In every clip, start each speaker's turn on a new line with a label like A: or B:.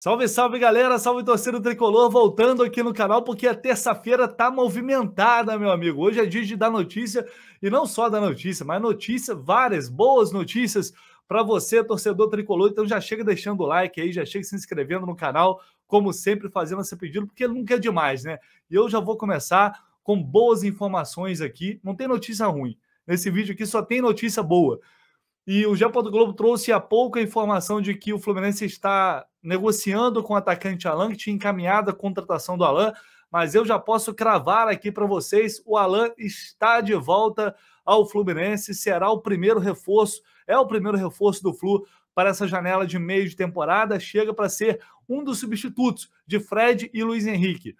A: Salve, salve galera, salve torcedor tricolor, voltando aqui no canal porque a terça-feira tá movimentada, meu amigo. Hoje é dia de dar notícia e não só da notícia, mas notícia, várias boas notícias para você, torcedor tricolor. Então já chega deixando o like aí, já chega se inscrevendo no canal, como sempre, fazendo esse pedido, porque nunca é demais, né? E eu já vou começar com boas informações aqui. Não tem notícia ruim. Nesse vídeo aqui só tem notícia boa. E o Japão do Globo trouxe há pouco a informação de que o Fluminense está negociando com o atacante Alan, que tinha encaminhado a contratação do Alan, mas eu já posso cravar aqui para vocês: o Alan está de volta ao Fluminense, será o primeiro reforço, é o primeiro reforço do Flu para essa janela de meio de temporada, chega para ser um dos substitutos de Fred e Luiz Henrique.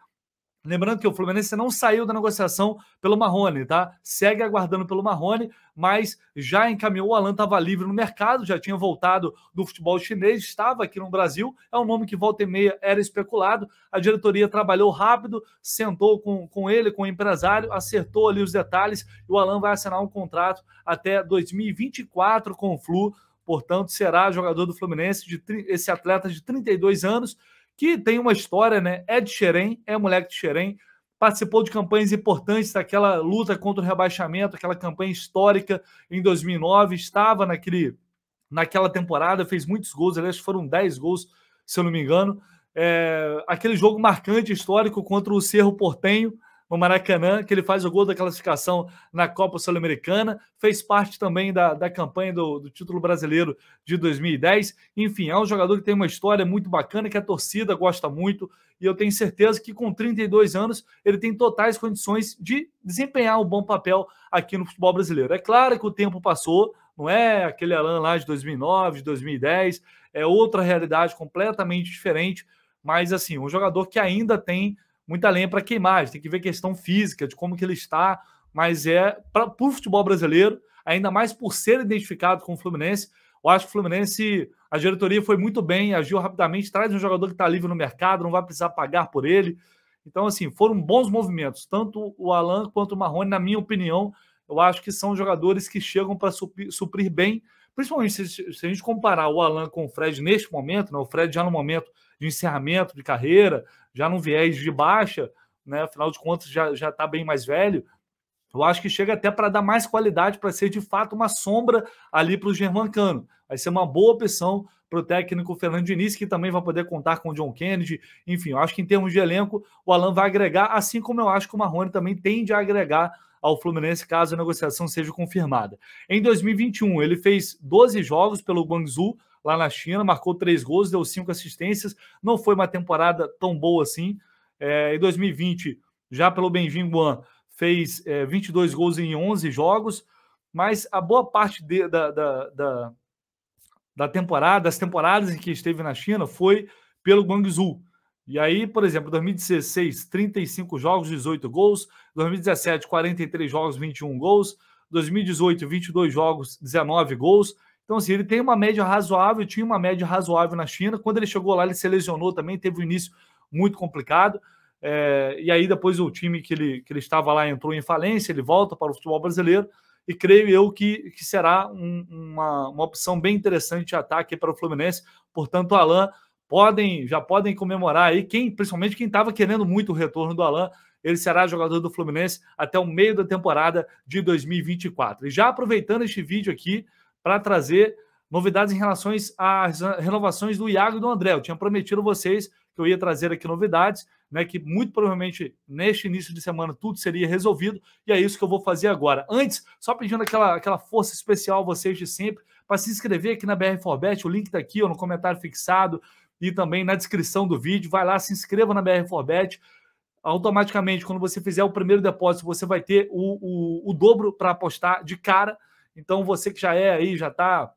A: Lembrando que o Fluminense não saiu da negociação pelo Marrone, tá? Segue aguardando pelo Marrone, mas já encaminhou. O Alan estava livre no mercado, já tinha voltado do futebol chinês, estava aqui no Brasil. É um nome que volta e meia era especulado. A diretoria trabalhou rápido, sentou com, com ele, com o empresário, acertou ali os detalhes e o Alan vai assinar um contrato até 2024 com o Flu. Portanto, será jogador do Fluminense, de, esse atleta de 32 anos que tem uma história, né? É de Xerém, é moleque de Xerém, participou de campanhas importantes daquela luta contra o rebaixamento, aquela campanha histórica em 2009, estava naquele, naquela temporada, fez muitos gols, aliás, foram 10 gols, se eu não me engano. É, aquele jogo marcante, histórico, contra o Cerro Portenho, no Maracanã, que ele faz o gol da classificação na Copa Sul-Americana, fez parte também da, da campanha do, do título brasileiro de 2010. Enfim, é um jogador que tem uma história muito bacana, que a torcida gosta muito, e eu tenho certeza que com 32 anos ele tem totais condições de desempenhar um bom papel aqui no futebol brasileiro. É claro que o tempo passou, não é aquele Alan lá de 2009, de 2010, é outra realidade completamente diferente, mas assim, um jogador que ainda tem muita lenha para queimar. A gente tem que ver questão física, de como que ele está, mas é para o futebol brasileiro, ainda mais por ser identificado com o Fluminense. Eu acho que o Fluminense, a diretoria foi muito bem, agiu rapidamente, traz um jogador que está livre no mercado, não vai precisar pagar por ele. Então, assim, foram bons movimentos, tanto o Alan quanto o Marrone, na minha opinião. Eu acho que são jogadores que chegam para suprir, suprir bem principalmente se, se, a gente comparar o Alan com o Fred neste momento, né, o Fred já no momento de encerramento de carreira, já num viés de baixa, né, afinal de contas já está bem mais velho, eu acho que chega até para dar mais qualidade, para ser de fato uma sombra ali para o Germancano. Vai ser uma boa opção para o técnico Fernando Diniz, que também vai poder contar com o John Kennedy. Enfim, eu acho que em termos de elenco, o Alan vai agregar, assim como eu acho que o Marrone também tende a agregar ao Fluminense caso a negociação seja confirmada. Em 2021, ele fez 12 jogos pelo Guangzhou, lá na China, marcou três gols, deu cinco assistências. Não foi uma temporada tão boa assim. É, em 2020, já pelo Benjin Guan, fez é, 22 gols em 11 jogos, mas a boa parte de, da, da, da, da temporada, das temporadas em que esteve na China, foi pelo Guangzhou. E aí, por exemplo, 2016, 35 jogos, 18 gols. 2017, 43 jogos, 21 gols. 2018, 22 jogos, 19 gols. Então, assim, ele tem uma média razoável, tinha uma média razoável na China. Quando ele chegou lá, ele se lesionou também, teve um início muito complicado. É, e aí, depois, o time que ele, que ele estava lá entrou em falência, ele volta para o futebol brasileiro. E creio eu que, que será um, uma, uma opção bem interessante de ataque para o Fluminense. Portanto, Alain podem já podem comemorar aí, quem, principalmente quem estava querendo muito o retorno do Alain. Ele será jogador do Fluminense até o meio da temporada de 2024. E já aproveitando este vídeo aqui para trazer novidades em relação às renovações do Iago e do André. Eu tinha prometido a vocês que eu ia trazer aqui novidades, né? Que muito provavelmente neste início de semana tudo seria resolvido, e é isso que eu vou fazer agora. Antes, só pedindo aquela, aquela força especial a vocês de sempre para se inscrever aqui na BR Forbet, o link está aqui ou no comentário fixado e também na descrição do vídeo. Vai lá, se inscreva na BR Forbet. Automaticamente, quando você fizer o primeiro depósito, você vai ter o, o, o dobro para apostar de cara. Então, você que já é aí, já está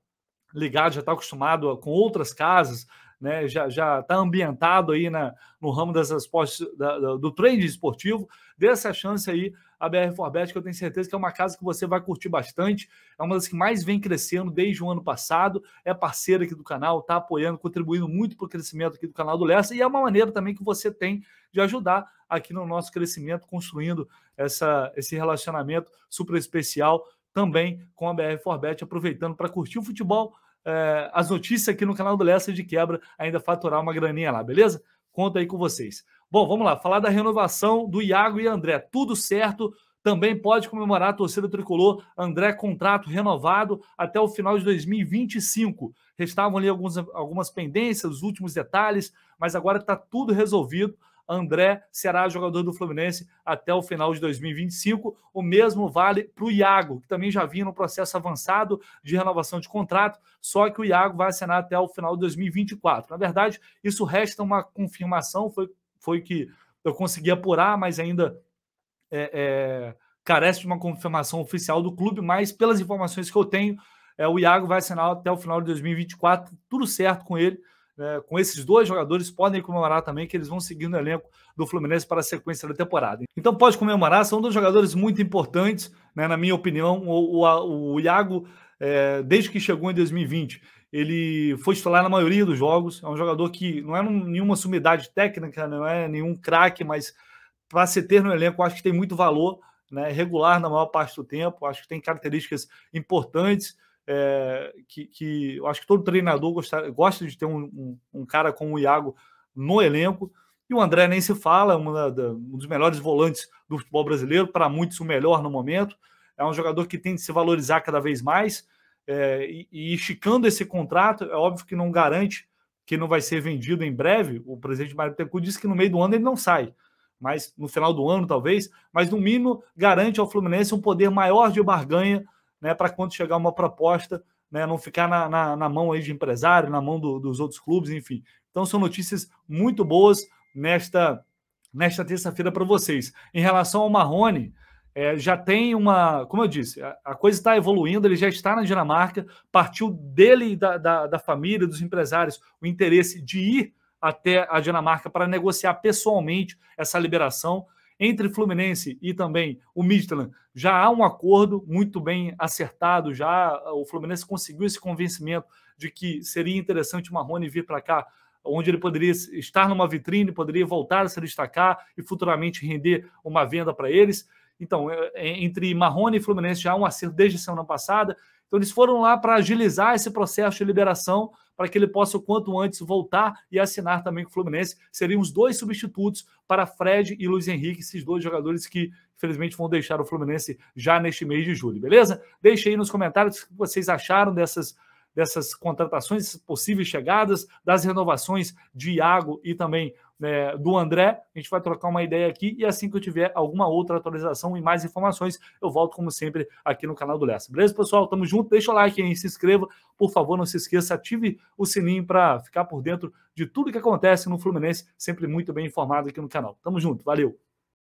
A: ligado, já está acostumado com outras casas, né, já está ambientado aí na, no ramo das esportes, da, da, do trade esportivo, dê essa chance aí à BR Forbet, que eu tenho certeza que é uma casa que você vai curtir bastante, é uma das que mais vem crescendo desde o ano passado, é parceira aqui do canal, está apoiando, contribuindo muito para o crescimento aqui do canal do Lessa, e é uma maneira também que você tem de ajudar aqui no nosso crescimento, construindo essa, esse relacionamento super especial também com a BR Forbet, aproveitando para curtir o futebol é, as notícias aqui no canal do Lessa de quebra, ainda faturar uma graninha lá, beleza? Conta aí com vocês. Bom, vamos lá, falar da renovação do Iago e André. Tudo certo, também pode comemorar a torcida tricolor. André, contrato renovado até o final de 2025. Restavam ali alguns, algumas pendências, os últimos detalhes, mas agora está tudo resolvido. André será jogador do Fluminense até o final de 2025. O mesmo vale para o Iago, que também já vinha no processo avançado de renovação de contrato, só que o Iago vai assinar até o final de 2024. Na verdade, isso resta uma confirmação, foi, foi que eu consegui apurar, mas ainda é, é, carece de uma confirmação oficial do clube, mas pelas informações que eu tenho, é, o Iago vai assinar até o final de 2024, tudo certo com ele é, com esses dois jogadores, podem comemorar também que eles vão seguir no elenco do Fluminense para a sequência da temporada. Então pode comemorar, são dois jogadores muito importantes, né, na minha opinião. O, o, o Iago, é, desde que chegou em 2020, ele foi titular na maioria dos jogos. É um jogador que não é nenhuma sumidade técnica, não é nenhum craque, mas para se ter no elenco, acho que tem muito valor, né? regular na maior parte do tempo, acho que tem características importantes é, que, que, eu acho que todo treinador gosta, gosta de ter um, um, um, cara como o Iago no elenco. E o André nem se fala, é um dos melhores volantes do futebol brasileiro, para muitos o melhor no momento. É um jogador que tem de se valorizar cada vez mais. É, e, e esticando esse contrato, é óbvio que não garante que não vai ser vendido em breve. O presidente Mário Tecu disse que no meio do ano ele não sai, mas no final do ano talvez, mas no mínimo garante ao Fluminense um poder maior de barganha né, para quando chegar uma proposta, né, não ficar na, na, na, mão aí de empresário, na mão do, dos outros clubes, enfim. Então são notícias muito boas nesta nesta terça-feira para vocês. Em relação ao Marrone, é, já tem uma, como eu disse, a, a coisa está evoluindo, ele já está na Dinamarca, partiu dele da, da, da família, dos empresários, o interesse de ir até a Dinamarca para negociar pessoalmente essa liberação entre Fluminense e também o Midland, já há um acordo muito bem acertado, já o Fluminense conseguiu esse convencimento de que seria interessante o Marrone vir para cá, onde ele poderia estar numa vitrine, poderia voltar a se destacar e futuramente render uma venda para eles. Então, é, é, entre Marrone e Fluminense já há um acerto desde a semana passada. Então, eles foram lá para agilizar esse processo de liberação para que ele possa, o quanto antes, voltar e assinar também com o Fluminense. Seriam os dois substitutos para Fred e Luiz Henrique, esses dois jogadores que, infelizmente, vão deixar o Fluminense já neste mês de julho, beleza? Deixe aí nos comentários o que vocês acharam dessas dessas contratações possíveis chegadas, das renovações de Iago e também né, do André. A gente vai trocar uma ideia aqui e assim que eu tiver alguma outra atualização e mais informações, eu volto como sempre aqui no canal do Lessa. Beleza, pessoal? Tamo junto. Deixa o like aí, se inscreva. Por favor, não se esqueça, ative o sininho para ficar por dentro de tudo que acontece no Fluminense, sempre muito bem informado aqui no canal. Tamo junto. Valeu.